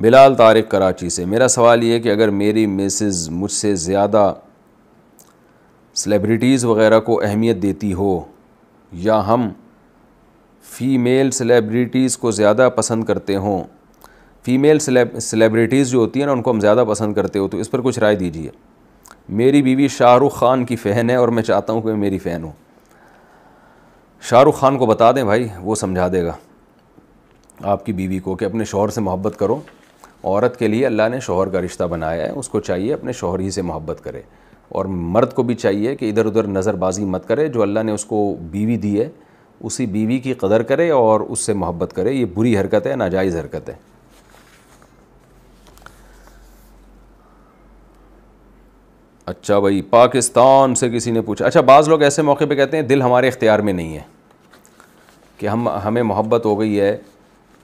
बिलाल तारिक कराची से मेरा सवाल ये कि अगर मेरी मिसेज़ मुझसे ज़्यादा सेलिब्रिटीज़ वगैरह को अहमियत देती हो या हम फ़ीमेल सेलिब्रिटीज़ को ज़्यादा पसंद करते हों फ़ीमेल सेलिब्रिटीज़ जो होती हैं ना उनको हम ज़्यादा पसंद करते हो तो इस पर कुछ राय दीजिए मेरी बीवी शाहरुख ख़ान की फ़ैन है और मैं चाहता हूँ कि मेरी फ़ैन हो शाहरुख ख़ान को बता दें भाई वो समझा देगा आपकी बीवी को कि अपने शोहर से मोहब्बत करो औरत के लिए अल्लाह ने शोहर का रिश्ता बनाया है उसको चाहिए अपने शोहर ही से मोहब्बत करे और मर्द को भी चाहिए कि इधर उधर नज़रबाजी मत करे जो अल्लाह ने उसको बीवी दी है उसी बीवी की कदर करे और उससे मोहब्बत करे ये बुरी हरकत है नाजायज़ हरकत है अच्छा भाई पाकिस्तान से किसी ने पूछा अच्छा बाज़ लोग ऐसे मौके पे कहते हैं दिल हमारे इख्तियार में नहीं है कि हम हमें मोहब्बत हो गई है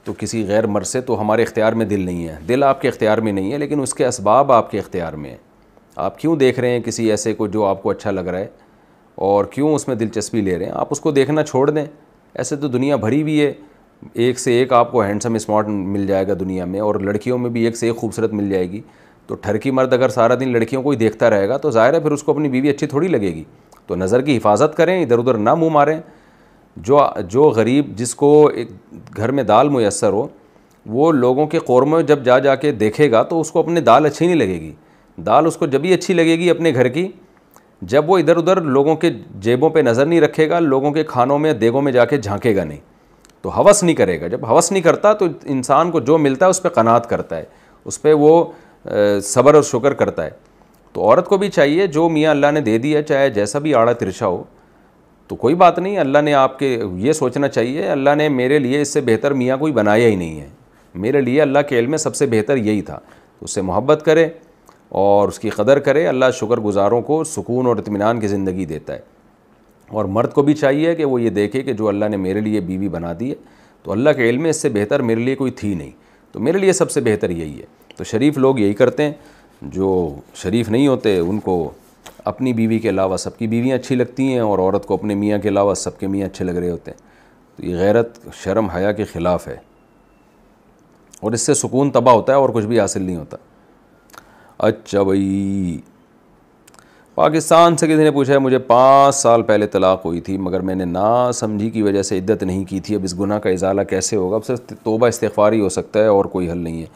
तो किसी गैर मर से तो हमारे इख्तियार में दिल नहीं है दिल आपके इख्तियार में नहीं है लेकिन उसके इसबाब आपके इख्तियार में है आप क्यों देख रहे हैं किसी ऐसे को जो आपको अच्छा लग रहा है और क्यों उसमें दिलचस्पी ले रहे हैं आप उसको देखना छोड़ दें ऐसे तो दुनिया भरी भी है एक से एक आपको हैंडसम स्मार्ट मिल जाएगा दुनिया में और लड़कियों में भी एक से एक खूबसूरत मिल जाएगी तो ठरकी मर्द अगर सारा दिन लड़कियों को ही देखता रहेगा तो ज़ाहिर है फिर उसको अपनी बीवी अच्छी थोड़ी लगेगी तो नज़र की हिफाजत करें इधर उधर ना मुँह मारें जो जो गरीब जिसको एक घर में दाल मैसर हो वो लोगों के कौरमे जब जा जा के देखेगा तो उसको अपनी दाल अच्छी नहीं लगेगी दाल उसको जब भी अच्छी लगेगी अपने घर की जब वो इधर उधर लोगों के जेबों पे नज़र नहीं रखेगा लोगों के खानों में देगों में जाके झांकेगा नहीं तो हवस नहीं करेगा जब हवस नहीं करता तो इंसान को जो मिलता है उस पर कनात करता है उस पर वो सब्र और शुक्र करता है तो औरत को भी चाहिए जो मियाँ अल्लाह ने दे दिया चाहे जैसा भी आड़ा तिरछा हो तो कोई बात नहीं अल्लाह ने आपके ये सोचना चाहिए अल्लाह ने मेरे लिए इससे बेहतर मियाँ कोई बनाया ही नहीं है मेरे लिए अल्लाह के में सबसे बेहतर यही था तो उससे मोहब्बत करे और उसकी कदर करे अल्लाह शुक्र गुजारों को सुकून और इतमान की ज़िंदगी देता है और मर्द को भी चाहिए कि वो ये देखे कि जो अल्लाह ने मेरे लिए बीवी बना दी है तो अल्लाह के में इससे बेहतर मेरे लिए कोई थी नहीं तो मेरे लिए सबसे बेहतर यही है तो शरीफ लोग यही करते हैं जो शरीफ नहीं होते उनको अपनी बीवी के अलावा सबकी बीवियाँ अच्छी लगती हैं और औरत को अपने मियाँ के अलावा सबके मियाँ अच्छे लग रहे होते हैं तो ये गैरत शर्म हया के ख़िलाफ़ है और इससे सुकून तबाह होता है और कुछ भी हासिल नहीं होता अच्छा भाई पाकिस्तान से किसी ने पूछा है मुझे पाँच साल पहले तलाक हुई थी मगर मैंने ना समझी की वजह से इद्दत नहीं की थी अब इस गुना का इजाला कैसे होगा अब सिर्फ तोबा इस्तफार ही हो सकता है और कोई हल नहीं है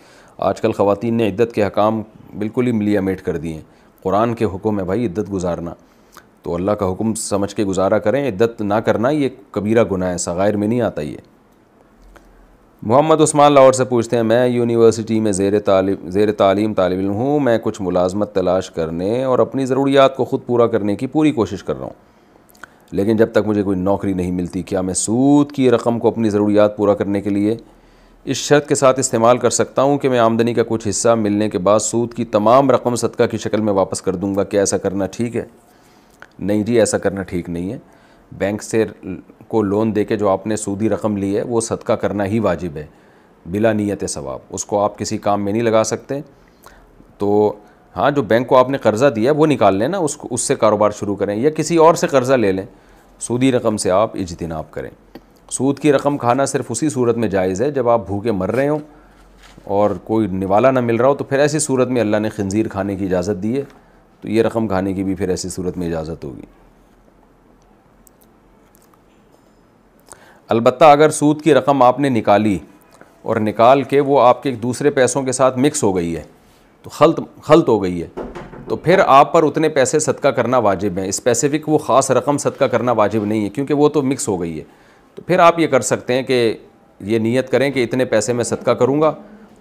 आजकल खवातीन ने इद्दत के हकाम बिल्कुल ही मिलिया मेट कर दिए हैं कुरान के हुक्म है भाई इद्दत गुजारना तो अल्लाह का हुक्म समझ के गुजारा करें इद्दत ना करना ये कबीरा गुनाह है सग़ैर में नहीं आता ये मोहम्मद उस्मान लाहौर से पूछते हैं मैं यूनिवर्सिटी में जेर तालीम जेर तालीम तालब इम हूँ मैं कुछ मुलाजमत तलाश करने और अपनी ज़रूरियात को ख़ुद पूरा करने की पूरी कोशिश कर रहा हूँ लेकिन जब तक मुझे कोई नौकरी नहीं मिलती क्या मैं सूद की रकम को अपनी ज़रूरियात पूरा करने के लिए इस शर्त के साथ इस्तेमाल कर सकता हूँ कि मैं आमदनी का कुछ हिस्सा मिलने के बाद सूद की तमाम रकम सदका की शक्ल में वापस कर दूँगा क्या ऐसा करना ठीक है नहीं जी ऐसा करना ठीक नहीं है बैंक से को लोन दे के जो आपने सूदी रकम ली है वो सदका करना ही वाजिब है बिला नीयत सवाब उसको आप किसी काम में नहीं लगा सकते तो हाँ जो बैंक को आपने कर्ज़ा दिया वो निकाल लें ना उसको उससे कारोबार शुरू करें या किसी और से कर्ज़ा ले लें सूदी रकम से आप इजतनाब करें सूद की रकम खाना सिर्फ उसी सूरत में जायज़ है जब आप भूखे मर रहे हों और कोई निवाला ना मिल रहा हो तो फिर ऐसी सूरत में अल्लाह ने खंजीर खाने की इजाज़त दी है तो ये रकम खाने की भी फिर ऐसी सूरत में इजाज़त होगी अलबत् अगर सूद की रकम आपने निकाली और निकाल के वो आपके दूसरे पैसों के साथ मिक्स हो गई है तो खलत खलत तो हो गई है तो फिर आप पर उतने पैसे सदका करना वाजिब है स्पेसिफ़िक वो ख़ास रकम सदका करना वाजिब नहीं है क्योंकि वो तो मिक्स हो गई है तो फिर आप ये कर सकते हैं कि ये नीयत करें कि इतने पैसे मैं सदका करूँगा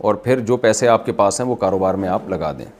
और फिर जो पैसे आपके पास हैं वो कारोबार में आप लगा दें